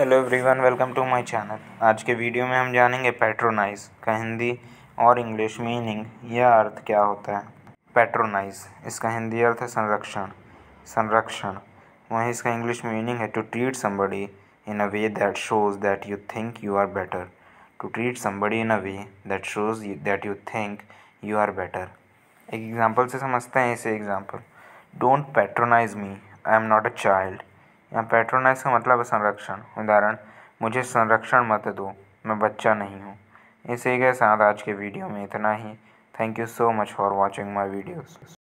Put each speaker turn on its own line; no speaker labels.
hello everyone welcome to my channel आज के video में हम जानेंगे पेट्रोनाइज का हिंदी और इंग्लिश मीनिंग यह अर्थ क्या होता है पेट्रोनाइज़ इसका हिंदी अर्थ है संरक्षण संरक्षण वहीं इसका इंग्लिश मीनिंग है to treat somebody in a way that shows that you think you are better to treat somebody in a way that shows that you think you are better एक एग्ज़ाम्पल से समझते हैं इसे example don't patronise me I am not a child यहाँ patronise का मतलब है संरक्षण उदाहरण मुझे संरक्षण मत दो मैं बच्चा नहीं हूँ इसी के साथ आज के वीडियो में इतना ही thank you so much for watching my videos